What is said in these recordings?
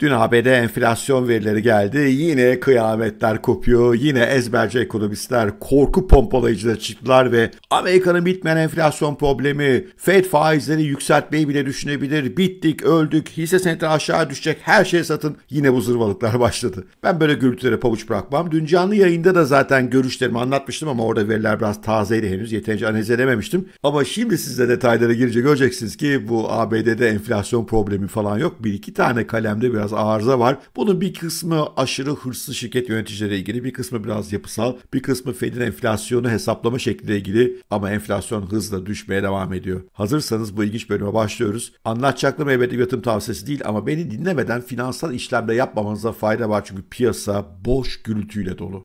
Dün ABD enflasyon verileri geldi. Yine kıyametler kopuyor. Yine ezberci ekonomistler korku pompalayıcıları çıktılar ve Amerika'nın bitmeyen enflasyon problemi, Fed faizleri yükseltmeyi bile düşünebilir. Bittik, öldük, hisse senetleri aşağı düşecek, her şey satın. Yine bu zırvalıklar başladı. Ben böyle gürültülere pabuç bırakmam. Dün canlı yayında da zaten görüşlerimi anlatmıştım ama orada veriler biraz tazeydi henüz. Yeterince analiz edememiştim. Ama şimdi sizde detaylara girince göreceksiniz ki bu ABD'de enflasyon problemi falan yok. Bir iki tane kalemde biraz biraz arıza var. Bunun bir kısmı aşırı hırslı şirket yöneticileriyle ilgili, bir kısmı biraz yapısal, bir kısmı Fed'in enflasyonu hesaplama şekliyle ilgili ama enflasyon hızla düşmeye devam ediyor. Hazırsanız bu ilginç bölüme başlıyoruz. Anlatacaklarım elbette yatırım tavsiyesi değil ama beni dinlemeden finansal işlemde yapmamanıza fayda var çünkü piyasa boş gürültüyle dolu.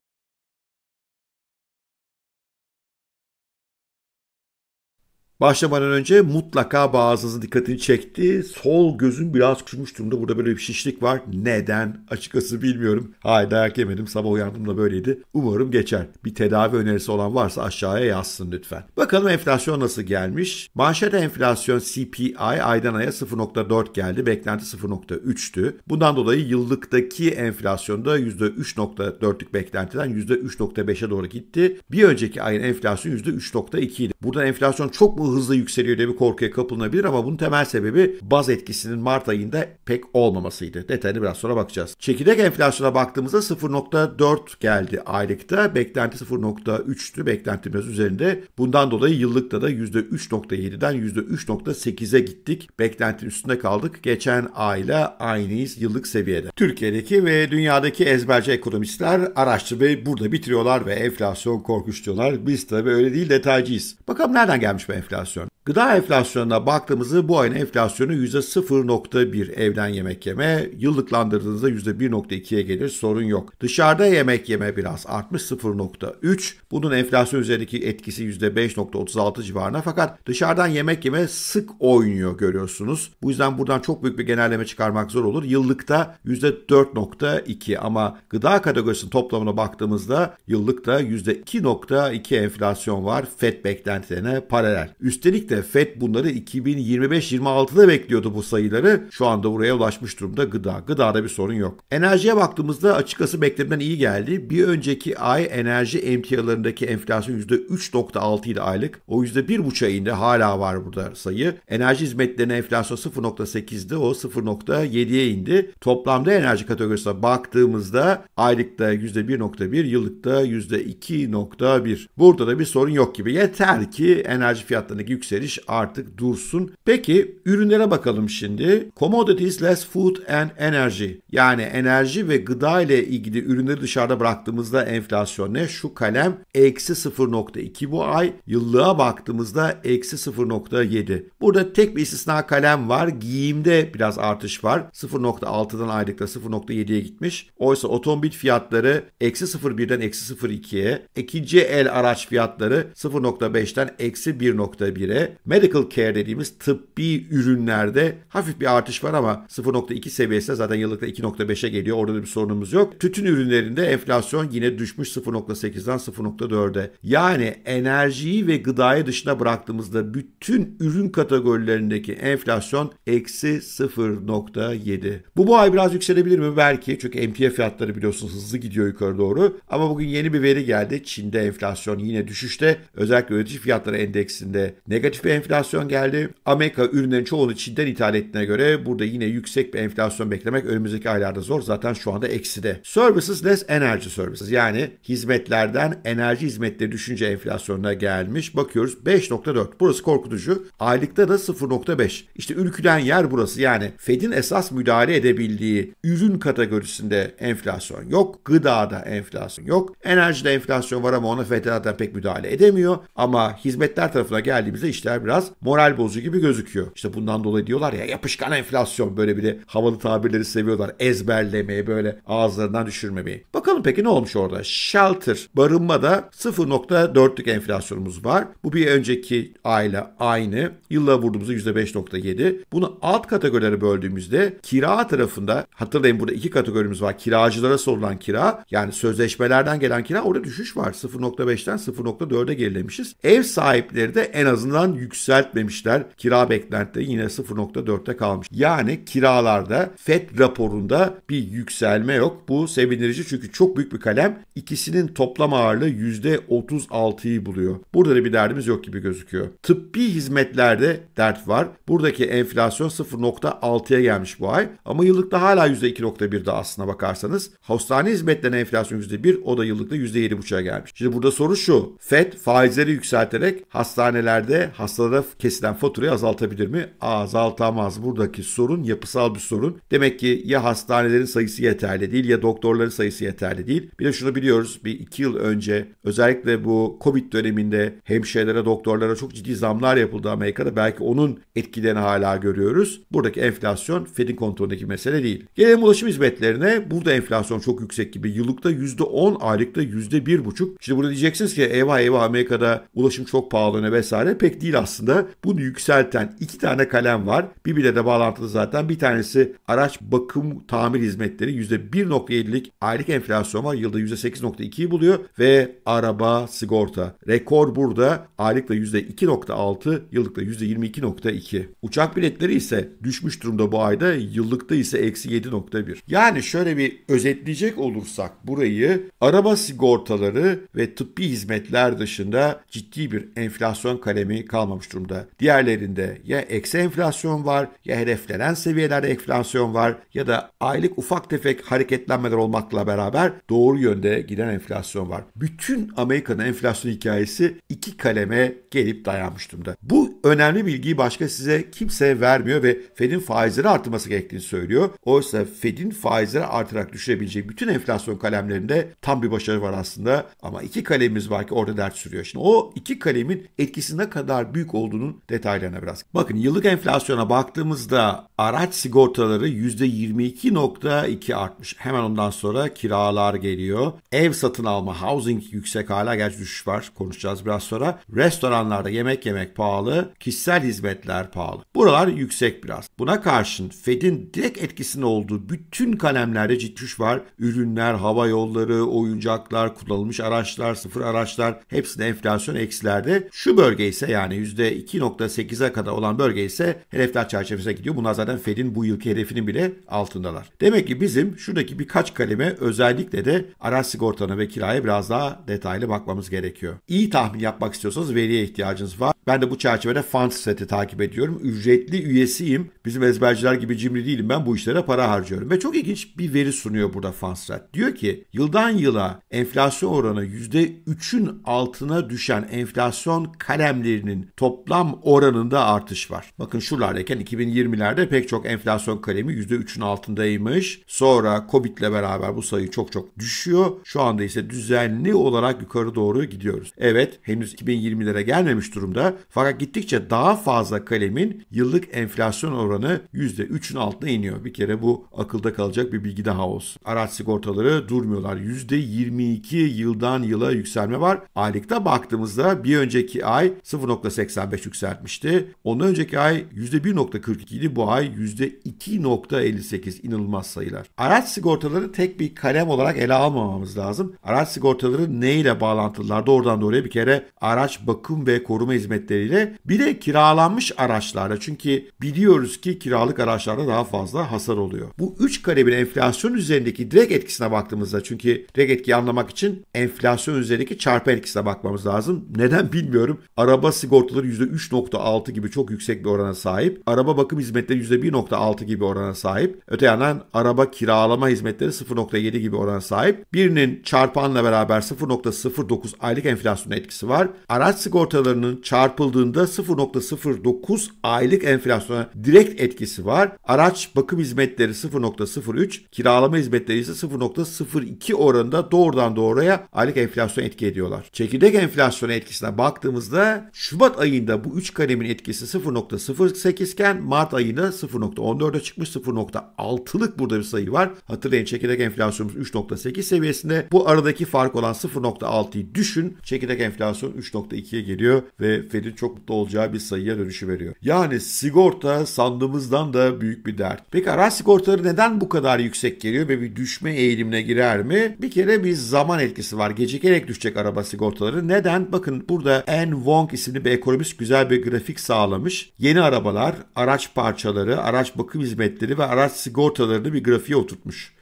Başlamadan önce mutlaka bazınızın dikkatini çekti. Sol gözüm biraz küçülmüş durumda. Burada böyle bir şişlik var. Neden? Açıkçası bilmiyorum. Hayır dayak yemedim. Sabah uyandığımda böyleydi. Umarım geçer. Bir tedavi önerisi olan varsa aşağıya yazsın lütfen. Bakalım enflasyon nasıl gelmiş? Manşet enflasyon CPI aydan aya 0.4 geldi. Beklenti 0.3'tü. Bundan dolayı yıllıktaki enflasyonda %3.4'lük beklentiden %3.5'e doğru gitti. Bir önceki ayın enflasyonu %3.2 idi. Buradan enflasyon çok mu bu hızla yükseliyor diye bir korkuya kapılınabilir ama bunun temel sebebi baz etkisinin Mart ayında pek olmamasıydı. Detayını biraz sonra bakacağız. Çekirdek enflasyona baktığımızda 0.4 geldi aylıkta. Beklenti 0.3'tü. beklentimiz üzerinde. Bundan dolayı yıllıkta da %3.7'den %3.8'e gittik. Beklentinin üstünde kaldık. Geçen ayla aynıyız yıllık seviyede. Türkiye'deki ve dünyadaki ezberci ekonomistler araştırmayı burada bitiriyorlar ve enflasyon korkunç diyorlar. Biz tabii öyle değil detaycıyız. Bakalım nereden gelmiş bu enflasyon? enflasyon. Gıda enflasyonuna baktığımızda bu ayın enflasyonu %0.1 evden yemek yeme, yıllıklandırdığınızda %1.2'ye gelir sorun yok. Dışarıda yemek yeme biraz artmış 0.3. Bunun enflasyon üzerindeki etkisi %5.36 civarına fakat dışarıdan yemek yeme sık oynuyor görüyorsunuz. Bu yüzden buradan çok büyük bir genelleme çıkarmak zor olur. Yıllıkta %4.2 ama gıda kategorisinin toplamına baktığımızda yıllıkta %2.2 enflasyon var FED beklentilerine paralel. Üstelik de FED bunları 2025-26'da bekliyordu bu sayıları. Şu anda buraya ulaşmış durumda gıda. Gıdada bir sorun yok. Enerjiye baktığımızda açıkçası beklenen iyi geldi. Bir önceki ay enerji emtialarındaki enflasyon %3.6 idi aylık. O %1.5'a indi. Hala var burada sayı. Enerji hizmetlerine enflasyon 0.8'di o 0.7'ye indi. Toplamda enerji kategorisine baktığımızda aylıkta %1.1, yıllıkta %2.1. Burada da bir sorun yok gibi. Yeter ki enerji fiyatları fiyatlarındaki yükseliş artık dursun. Peki ürünlere bakalım şimdi. Commodities less food and energy. Yani enerji ve gıda ile ilgili ürünleri dışarıda bıraktığımızda enflasyon ne? Şu kalem eksi 0.2 bu ay. Yıllığa baktığımızda eksi 0.7. Burada tek bir istisna kalem var. Giyimde biraz artış var. 0.6'dan aylıkta 0.7'ye gitmiş. Oysa otomobil fiyatları eksi 0.1'den eksi 0.2'ye. İkinci el araç fiyatları 0.5'ten eksi 1. %0.1'e. Medical care dediğimiz tıbbi ürünlerde hafif bir artış var ama 0.2 seviyesine zaten yıllıkta 2.5'e geliyor. Orada da bir sorunumuz yok. Tütün ürünlerinde enflasyon yine düşmüş 0.8'den 0.4'e. Yani enerjiyi ve gıdayı dışına bıraktığımızda bütün ürün kategorilerindeki enflasyon eksi 0.7. Bu bu ay biraz yükselebilir mi? Belki. Çünkü emtia fiyatları biliyorsunuz hızlı gidiyor yukarı doğru. Ama bugün yeni bir veri geldi. Çin'de enflasyon yine düşüşte. Özellikle üretici fiyatları endeksinde negatif bir enflasyon geldi. Amerika ürünlerin çoğunu Çin'den ithal ettiğine göre burada yine yüksek bir enflasyon beklemek önümüzdeki aylarda zor. Zaten şu anda ekside. Services less energy services yani hizmetlerden enerji hizmetleri düşünce enflasyonuna gelmiş. Bakıyoruz 5.4. Burası korkutucu. Aylıkta da 0.5. İşte ürkülen yer burası. Yani Fed'in esas müdahale edebildiği ürün kategorisinde enflasyon yok. Gıdada enflasyon yok. Enerjide enflasyon var ama ona Fed zaten pek müdahale edemiyor. Ama hizmetler tarafına gel geldiğimizde işler biraz moral bozucu gibi gözüküyor. İşte bundan dolayı diyorlar ya yapışkan enflasyon böyle bir de havalı tabirleri seviyorlar. Ezberlemeyi böyle ağızlarından düşürmemeyi. Bakalım peki ne olmuş orada? Shelter barınma barınmada 0.4'lük enflasyonumuz var. Bu bir önceki ayla aynı. Yılla vurduğumuzda %5.7. Bunu alt kategorilere böldüğümüzde kira tarafında hatırlayın burada iki kategorimiz var. Kiracılara sorulan kira yani sözleşmelerden gelen kira orada düşüş var. 0.5'ten 0.4'e gerilemişiz. Ev sahipleri de en azından yükseltmemişler. Kira beklentileri yine 0.4'te kalmış. Yani kiralarda FED raporunda bir yükselme yok. Bu sevindirici çünkü çok büyük bir kalem. İkisinin toplam ağırlığı %36'yı buluyor. Burada da bir derdimiz yok gibi gözüküyor. Tıbbi hizmetlerde dert var. Buradaki enflasyon 0.6'ya gelmiş bu ay. Ama yıllıkta hala %2.1'de aslına bakarsanız. Hastane hizmetlerine enflasyon %1 o da yıllıkta %7.5'a gelmiş. Şimdi burada soru şu. FED faizleri yükselterek hastaneler ileride hastalara kesilen faturayı azaltabilir mi? Azaltamaz. Buradaki sorun yapısal bir sorun. Demek ki ya hastanelerin sayısı yeterli değil ya doktorların sayısı yeterli değil. Bir de şunu biliyoruz bir iki yıl önce özellikle bu Covid döneminde hemşirelere, doktorlara çok ciddi zamlar yapıldı Amerika'da. Belki onun etkilerini hala görüyoruz. Buradaki enflasyon Fed'in kontrolündeki mesele değil. Gelelim ulaşım hizmetlerine. Burada enflasyon çok yüksek gibi. Yıllıkta %10, aylıkta %1,5. Şimdi burada diyeceksiniz ki eyvah eyvah Amerika'da ulaşım çok pahalı ne vesaire tane pek değil aslında. Bunu yükselten iki tane kalem var. Birbirine de bağlantılı zaten. Bir tanesi araç bakım tamir hizmetleri %1.7'lik aylık enflasyon var. Yılda %8.2'yi buluyor ve araba sigorta. Rekor burada aylıkla %2.6, yıllıkla %22.2. Uçak biletleri ise düşmüş durumda bu ayda. Yıllıkta ise eksi 7.1. Yani şöyle bir özetleyecek olursak burayı araba sigortaları ve tıbbi hizmetler dışında ciddi bir enflasyon kalemi önemi kalmamış durumda. Diğerlerinde ya eksi enflasyon var ya hedeflenen seviyelerde enflasyon var ya da aylık ufak tefek hareketlenmeler olmakla beraber doğru yönde giden enflasyon var. Bütün Amerika'nın enflasyon hikayesi iki kaleme gelip dayanmış durumda. Bu önemli bilgiyi başka size kimse vermiyor ve Fed'in faizleri artması gerektiğini söylüyor. Oysa Fed'in faizleri artarak düşürebileceği bütün enflasyon kalemlerinde tam bir başarı var aslında. Ama iki kalemimiz var ki orada dert sürüyor. Şimdi o iki kalemin etkisinden ne kadar büyük olduğunun detaylarına biraz. Bakın yıllık enflasyona baktığımızda araç sigortaları %22.2 artmış. Hemen ondan sonra kiralar geliyor. Ev satın alma, housing yüksek hala gerçi düşüş var. Konuşacağız biraz sonra. Restoranlarda yemek yemek pahalı, kişisel hizmetler pahalı. Buralar yüksek biraz. Buna karşın Fed'in direkt etkisinin olduğu bütün kalemlerde ciddi düşüş var. Ürünler, hava yolları, oyuncaklar, kullanılmış araçlar, sıfır araçlar hepsinde enflasyon eksilerde. Şu bölgeyi ise yani %2.8'e kadar olan bölge ise hedefler çerçevesine gidiyor. Bunlar zaten Fed'in bu yılki hedefinin bile altındalar. Demek ki bizim şuradaki birkaç kaleme özellikle de araç sigortana ve kiraya biraz daha detaylı bakmamız gerekiyor. İyi tahmin yapmak istiyorsanız veriye ihtiyacınız var. Ben de bu çerçevede Fund Set'i takip ediyorum. Ücretli üyesiyim. Bizim ezberciler gibi cimri değilim ben bu işlere para harcıyorum. Ve çok ilginç bir veri sunuyor burada Fund Diyor ki yıldan yıla enflasyon oranı %3'ün altına düşen enflasyon kalemlerinin toplam oranında artış var. Bakın şuralardayken 2020'lerde pek çok enflasyon kalemi %3'ün altındaymış. Sonra Covid ile beraber bu sayı çok çok düşüyor. Şu anda ise düzenli olarak yukarı doğru gidiyoruz. Evet henüz 2020'lere gelmemiş durumda başlamakta fakat gittikçe daha fazla kalemin yıllık enflasyon oranı %3'ün altına iniyor. Bir kere bu akılda kalacak bir bilgi daha olsun. Araç sigortaları durmuyorlar. %22 yıldan yıla yükselme var. Aylıkta baktığımızda bir önceki ay 0.85 yükseltmişti. Ondan önceki ay %1.42 idi. Bu ay %2.58 inanılmaz sayılar. Araç sigortaları tek bir kalem olarak ele almamamız lazım. Araç sigortaları neyle bağlantılılar? Doğrudan doğruya bir kere araç bakım ve koruma hizmetleri devletleriyle bir de kiralanmış araçlarda çünkü biliyoruz ki kiralık araçlarda daha fazla hasar oluyor. Bu üç kalemine enflasyon üzerindeki direkt etkisine baktığımızda çünkü direkt etkiyi anlamak için enflasyon üzerindeki çarpı etkisine bakmamız lazım. Neden bilmiyorum. Araba sigortaları %3.6 gibi çok yüksek bir orana sahip. Araba bakım hizmetleri %1.6 gibi orana sahip. Öte yandan araba kiralama hizmetleri 0.7 gibi orana sahip. Birinin çarpanla beraber 0.09 aylık enflasyon etkisi var. Araç sigortalarının çarpı çarpıldığında 0.09 aylık enflasyona direkt etkisi var. Araç bakım hizmetleri 0.03, kiralama hizmetleri ise 0.02 oranında doğrudan doğruya aylık enflasyon etki ediyorlar. Çekirdek enflasyona etkisine baktığımızda Şubat ayında bu 3 kalemin etkisi 0.08 iken Mart ayında 0.14'e çıkmış 0.6'lık burada bir sayı var. Hatırlayın çekirdek enflasyonumuz 3.8 seviyesinde. Bu aradaki fark olan 0.6'yı düşün. Çekirdek enflasyon 3.2'ye geliyor ve devletin çok mutlu olacağı bir sayıya dönüşü veriyor. Yani sigorta sandığımızdan da büyük bir dert. Peki araç sigortaları neden bu kadar yüksek geliyor ve bir düşme eğilimine girer mi? Bir kere bir zaman etkisi var. Gecikerek düşecek araba sigortaları. Neden? Bakın burada En Wong isimli bir ekonomist güzel bir grafik sağlamış. Yeni arabalar, araç parçaları, araç bakım hizmetleri ve araç sigortalarını bir grafiğe oturtmuş.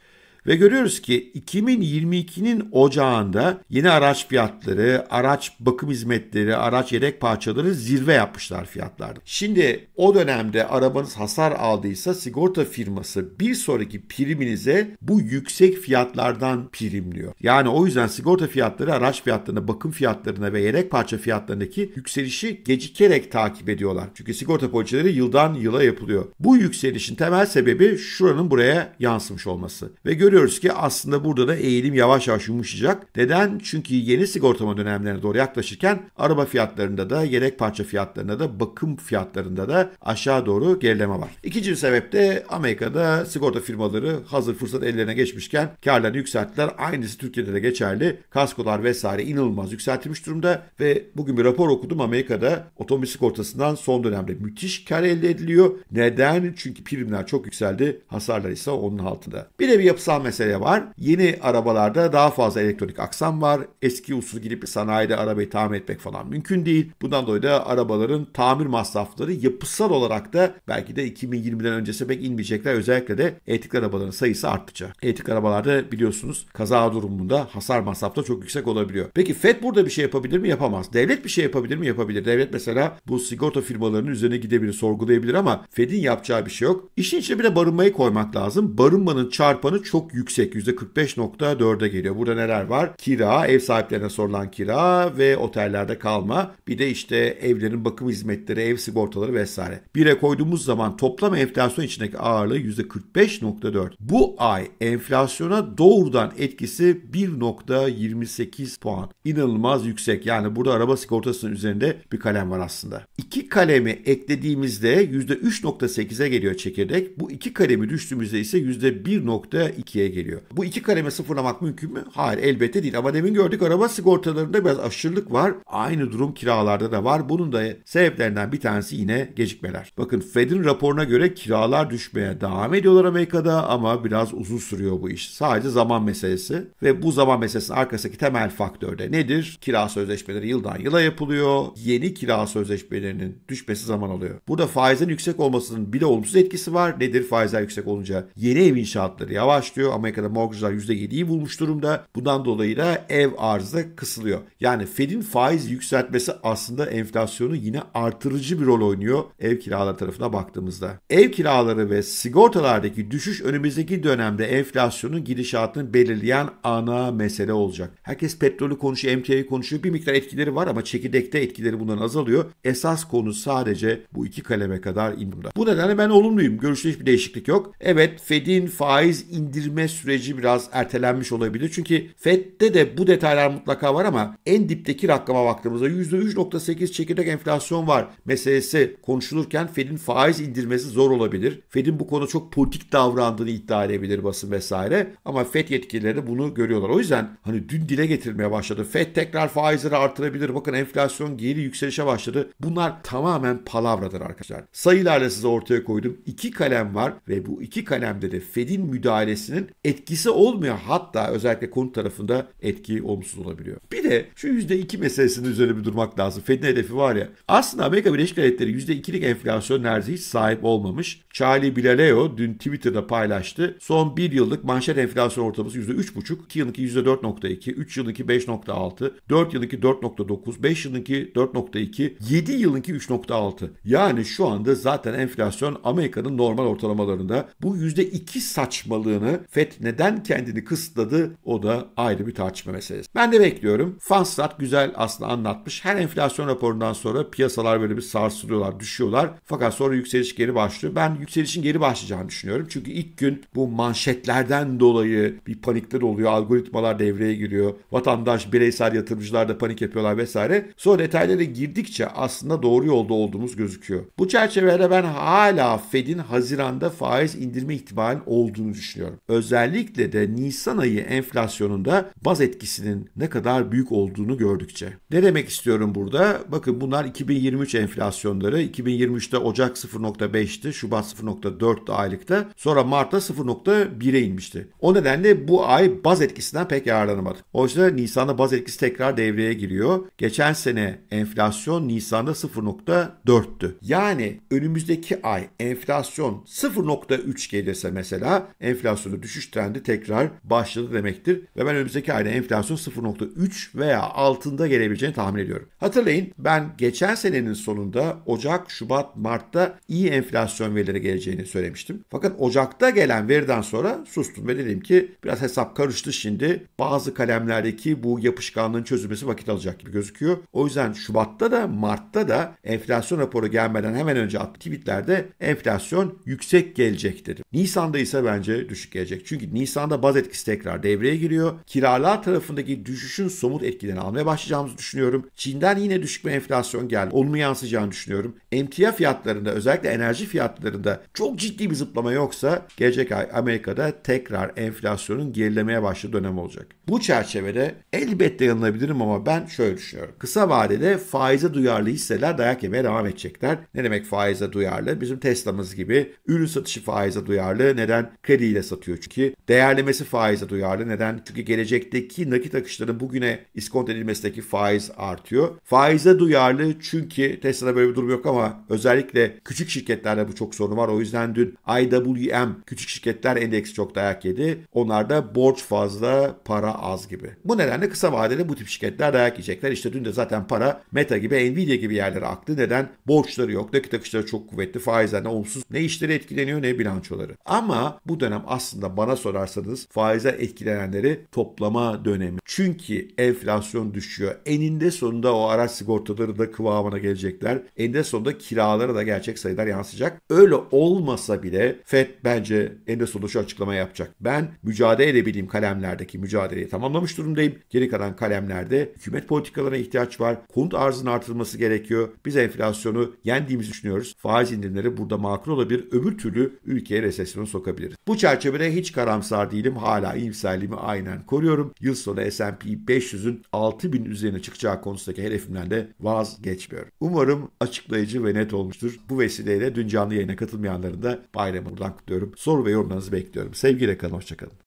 Ve görüyoruz ki 2022'nin ocağında yeni araç fiyatları, araç bakım hizmetleri, araç yedek parçaları zirve yapmışlar fiyatlarda. Şimdi o dönemde arabanız hasar aldıysa sigorta firması bir sonraki priminize bu yüksek fiyatlardan primliyor. Yani o yüzden sigorta fiyatları araç fiyatlarına, bakım fiyatlarına ve yedek parça fiyatlarındaki yükselişi gecikerek takip ediyorlar. Çünkü sigorta poliçeleri yıldan yıla yapılıyor. Bu yükselişin temel sebebi şuranın buraya yansımış olması. Ve görüyoruz görüyoruz ki aslında burada da eğilim yavaş yavaş yumuşayacak. Neden? Çünkü yeni sigortama dönemlerine doğru yaklaşırken araba fiyatlarında da, yedek parça fiyatlarında da, bakım fiyatlarında da aşağı doğru gerileme var. İkinci sebep de Amerika'da sigorta firmaları hazır fırsat ellerine geçmişken karlarını yükselttiler. Aynısı Türkiye'de de geçerli. Kaskolar vesaire inanılmaz yükseltilmiş durumda ve bugün bir rapor okudum Amerika'da otomobil sigortasından son dönemde müthiş kar elde ediliyor. Neden? Çünkü primler çok yükseldi. Hasarlar ise onun altında. Bir de bir yapısal yasal mesele var. Yeni arabalarda daha fazla elektronik aksam var. Eski usul gidip sanayide arabayı tamir etmek falan mümkün değil. Bundan dolayı da arabaların tamir masrafları yapısal olarak da belki de 2020'den öncesi pek inmeyecekler. Özellikle de etik arabaların sayısı artacak. Etik arabalarda biliyorsunuz kaza durumunda hasar masrafta çok yüksek olabiliyor. Peki FED burada bir şey yapabilir mi? Yapamaz. Devlet bir şey yapabilir mi? Yapabilir. Devlet mesela bu sigorta firmalarının üzerine gidebilir, sorgulayabilir ama FED'in yapacağı bir şey yok. İşin içine bir de barınmayı koymak lazım. Barınmanın çarpanı çok çok yüksek %45.4'e geliyor. Burada neler var? Kira, ev sahiplerine sorulan kira ve otellerde kalma. Bir de işte evlerin bakım hizmetleri, ev sigortaları vesaire. Bire koyduğumuz zaman toplam enflasyon içindeki ağırlığı %45.4. Bu ay enflasyona doğrudan etkisi 1.28 puan. İnanılmaz yüksek. Yani burada araba sigortasının üzerinde bir kalem var aslında. İki kalemi eklediğimizde %3.8'e geliyor çekirdek. Bu iki kalemi düştüğümüzde ise %1.2'ye 12'ye geliyor. Bu iki kaleme sıfırlamak mümkün mü? Hayır elbette değil ama demin gördük araba sigortalarında biraz aşırılık var. Aynı durum kiralarda da var. Bunun da sebeplerinden bir tanesi yine gecikmeler. Bakın Fed'in raporuna göre kiralar düşmeye devam ediyorlar Amerika'da ama biraz uzun sürüyor bu iş. Sadece zaman meselesi ve bu zaman meselesinin arkasındaki temel faktör de nedir? Kira sözleşmeleri yıldan yıla yapılıyor. Yeni kira sözleşmelerinin düşmesi zaman alıyor. Burada faizin yüksek olmasının bir de olumsuz etkisi var. Nedir? Faizler yüksek olunca yeni ev inşaatları yavaşlıyor artıyor. Amerika'da mortgage'lar %7'yi bulmuş durumda. Bundan dolayı da ev arzı kısılıyor. Yani Fed'in faiz yükseltmesi aslında enflasyonu yine artırıcı bir rol oynuyor ev kiraları tarafına baktığımızda. Ev kiraları ve sigortalardaki düşüş önümüzdeki dönemde enflasyonun gidişatını belirleyen ana mesele olacak. Herkes petrolü konuşuyor, emtiayı konuşuyor. Bir miktar etkileri var ama çekirdekte etkileri bundan azalıyor. Esas konu sadece bu iki kaleme kadar indirimde. Bu nedenle ben olumluyum. Görüşte hiçbir değişiklik yok. Evet Fed'in faiz indirme düzeltme süreci biraz ertelenmiş olabilir. Çünkü FED'de de bu detaylar mutlaka var ama en dipteki rakama baktığımızda %3.8 çekirdek enflasyon var meselesi konuşulurken FED'in faiz indirmesi zor olabilir. FED'in bu konuda çok politik davrandığını iddia edebilir basın vesaire ama FED yetkilileri bunu görüyorlar. O yüzden hani dün dile getirmeye başladı. FED tekrar faizleri artırabilir. Bakın enflasyon geri yükselişe başladı. Bunlar tamamen palavradır arkadaşlar. Sayılarla size ortaya koydum. İki kalem var ve bu iki kalemde de FED'in müdahalesinin etkisi olmuyor. Hatta özellikle konut tarafında etki olumsuz olabiliyor. Bir de şu %2 meselesinin üzerine bir durmak lazım. Fed'in hedefi var ya. Aslında Amerika Birleşik Devletleri %2'lik enflasyon neredeyse hiç sahip olmamış. Charlie Bilaleo dün Twitter'da paylaştı. Son bir yıllık manşet enflasyon ortalaması %3,5, 2 yılınki %4,2, 3 yılınki 5,6, 4 yılınki 4,9, 5 yılınki 4,2, 7 yılınki 3,6. Yani şu anda zaten enflasyon Amerika'nın normal ortalamalarında. Bu %2 saçmalığını Fed FED neden kendini kısıtladı o da ayrı bir tartışma meselesi. Ben de bekliyorum. Fansat güzel aslında anlatmış. Her enflasyon raporundan sonra piyasalar böyle bir sarsılıyorlar, düşüyorlar. Fakat sonra yükseliş geri başlıyor. Ben yükselişin geri başlayacağını düşünüyorum. Çünkü ilk gün bu manşetlerden dolayı bir panikler oluyor. Algoritmalar devreye giriyor. Vatandaş, bireysel yatırımcılar da panik yapıyorlar vesaire. Sonra detaylara girdikçe aslında doğru yolda olduğumuz gözüküyor. Bu çerçevede ben hala Fed'in Haziran'da faiz indirme ihtimali olduğunu düşünüyorum. Öz özellikle de Nisan ayı enflasyonunda baz etkisinin ne kadar büyük olduğunu gördükçe. Ne demek istiyorum burada? Bakın bunlar 2023 enflasyonları. 2023'te Ocak 0.5'ti, Şubat 0.4'tü aylıkta. Sonra Mart'ta 0.1'e inmişti. O nedenle bu ay baz etkisinden pek yararlanamadı. Oysa Nisan'da baz etkisi tekrar devreye giriyor. Geçen sene enflasyon Nisan'da 0.4'tü. Yani önümüzdeki ay enflasyon 0.3 gelirse mesela enflasyonu düşürüyor düşüş trendi tekrar başladı demektir ve ben önümüzdeki ayda enflasyon 0.3 veya altında gelebileceğini tahmin ediyorum. Hatırlayın ben geçen senenin sonunda Ocak, Şubat, Mart'ta iyi enflasyon verileri geleceğini söylemiştim. Fakat Ocak'ta gelen veriden sonra sustum ve dedim ki biraz hesap karıştı şimdi. Bazı kalemlerdeki bu yapışkanlığın çözülmesi vakit alacak gibi gözüküyor. O yüzden Şubat'ta da Mart'ta da enflasyon raporu gelmeden hemen önce attı tweetlerde enflasyon yüksek gelecek dedim. Nisan'da ise bence düşük gelecek gelecek. Çünkü Nisan'da baz etkisi tekrar devreye giriyor. Kiralar tarafındaki düşüşün somut etkilerini almaya başlayacağımızı düşünüyorum. Çin'den yine düşük bir enflasyon geldi. Olumlu yansıyacağını düşünüyorum. Emtia fiyatlarında özellikle enerji fiyatlarında çok ciddi bir zıplama yoksa gelecek ay Amerika'da tekrar enflasyonun gerilemeye başladığı dönem olacak. Bu çerçevede elbette yanılabilirim ama ben şöyle düşünüyorum. Kısa vadede faize duyarlı hisseler dayak yemeye devam edecekler. Ne demek faize duyarlı? Bizim Tesla'mız gibi ürün satışı faize duyarlı. Neden? Krediyle satıyor ki değerlemesi faize duyarlı. Neden? Çünkü gelecekteki nakit akışların bugüne iskont edilmesindeki faiz artıyor. Faize duyarlı çünkü Tesla'da böyle bir durum yok ama özellikle küçük şirketlerde bu çok sorun var. O yüzden dün IWM küçük şirketler endeksi çok dayak yedi. da borç fazla, para az gibi. Bu nedenle kısa vadede bu tip şirketler dayak yiyecekler. İşte dün de zaten para Meta gibi, Nvidia gibi yerlere aktı. Neden? Borçları yok, nakit akışları çok kuvvetli, faizlerden olumsuz ne işleri etkileniyor ne bilançoları. Ama bu dönem aslında bana sorarsanız faize etkilenenleri toplama dönemi. Çünkü enflasyon düşüyor. Eninde sonunda o araç sigortaları da kıvamına gelecekler. Eninde sonunda kiralara da gerçek sayılar yansıyacak. Öyle olmasa bile FED bence eninde sonunda şu açıklama yapacak. Ben mücadele edebileyim kalemlerdeki mücadeleyi tamamlamış durumdayım. Geri kalan kalemlerde hükümet politikalarına ihtiyaç var. Konut arzının artırılması gerekiyor. Biz enflasyonu yendiğimizi düşünüyoruz. Faiz indirimleri burada makul olabilir. Öbür türlü ülkeye resesyona sokabiliriz. Bu çerçevede hiç karamsar değilim. Hala iyimserliğimi aynen koruyorum. Yıl sonu S&P 500'ün 6000 üzerine çıkacağı konusundaki hedefimden de vazgeçmiyorum. Umarım açıklayıcı ve net olmuştur. Bu vesileyle dün canlı yayına katılmayanların da bayramı buradan kutluyorum. Soru ve yorumlarınızı bekliyorum. Sevgiyle kalın, hoşçakalın.